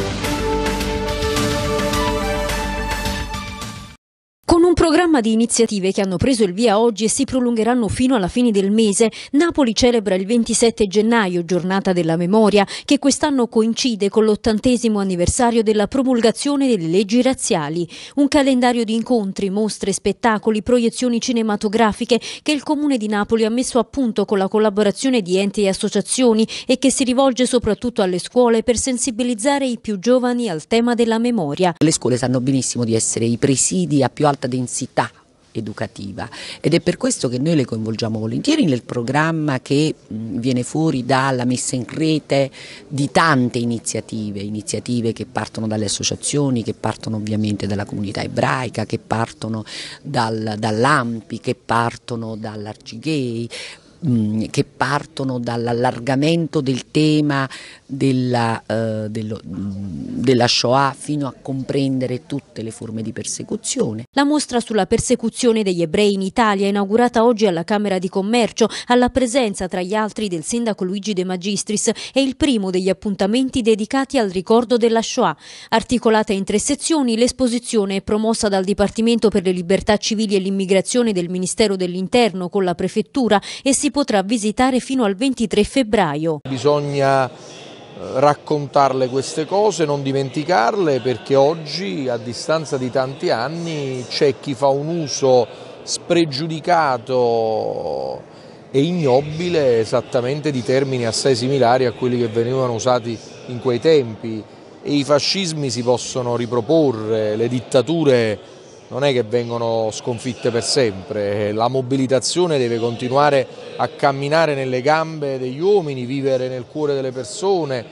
Thank you. programma di iniziative che hanno preso il via oggi e si prolungheranno fino alla fine del mese. Napoli celebra il 27 gennaio, giornata della memoria, che quest'anno coincide con l'ottantesimo anniversario della promulgazione delle leggi razziali. Un calendario di incontri, mostre, spettacoli, proiezioni cinematografiche che il Comune di Napoli ha messo a punto con la collaborazione di enti e associazioni e che si rivolge soprattutto alle scuole per sensibilizzare i più giovani al tema della memoria. Le scuole sanno benissimo di essere i presidi a più alta densità intensità educativa ed è per questo che noi le coinvolgiamo volentieri nel programma che viene fuori dalla messa in rete di tante iniziative, iniziative che partono dalle associazioni, che partono ovviamente dalla comunità ebraica, che partono dal, dall'AMPI, che partono dall'Arcigay, Mm, che partono dall'allargamento del tema della, eh, dello, mm, della Shoah fino a comprendere tutte le forme di persecuzione. La mostra sulla persecuzione degli ebrei in Italia, inaugurata oggi alla Camera di Commercio, alla presenza tra gli altri del sindaco Luigi De Magistris, è il primo degli appuntamenti dedicati al ricordo della Shoah. Articolata in tre sezioni, l'esposizione è promossa dal Dipartimento per le libertà civili e l'immigrazione del Ministero dell'Interno con la Prefettura e si si potrà visitare fino al 23 febbraio. Bisogna eh, raccontarle queste cose, non dimenticarle perché oggi a distanza di tanti anni c'è chi fa un uso spregiudicato e ignobile esattamente di termini assai similari a quelli che venivano usati in quei tempi e i fascismi si possono riproporre, le dittature non è che vengono sconfitte per sempre, la mobilitazione deve continuare a camminare nelle gambe degli uomini, vivere nel cuore delle persone,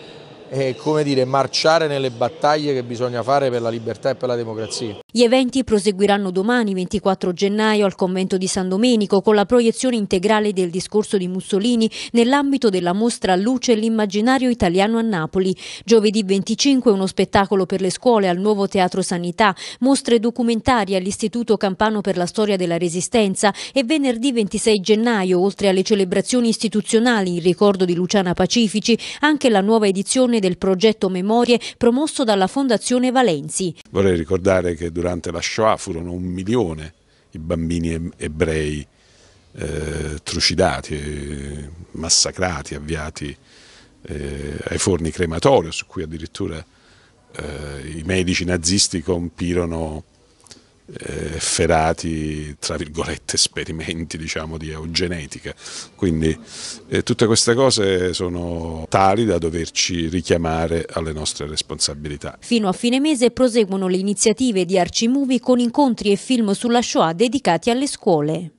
e come dire, marciare nelle battaglie che bisogna fare per la libertà e per la democrazia. Gli eventi proseguiranno domani 24 gennaio al convento di San Domenico con la proiezione integrale del discorso di Mussolini nell'ambito della mostra Luce e l'immaginario italiano a Napoli. Giovedì 25 uno spettacolo per le scuole al nuovo Teatro Sanità, mostre documentari all'Istituto Campano per la Storia della Resistenza e venerdì 26 gennaio, oltre alle celebrazioni istituzionali in ricordo di Luciana Pacifici, anche la nuova edizione realizzazione del progetto Memorie promosso dalla Fondazione Valenzi. Vorrei ricordare che durante la Shoah furono un milione i bambini ebrei eh, trucidati, eh, massacrati, avviati eh, ai forni crematorio su cui addirittura eh, i medici nazisti compirono eh, tra virgolette, esperimenti diciamo, di eugenetica. Quindi eh, tutte queste cose sono tali da doverci richiamare alle nostre responsabilità. Fino a fine mese proseguono le iniziative di Arcimovie con incontri e film sulla Shoah dedicati alle scuole.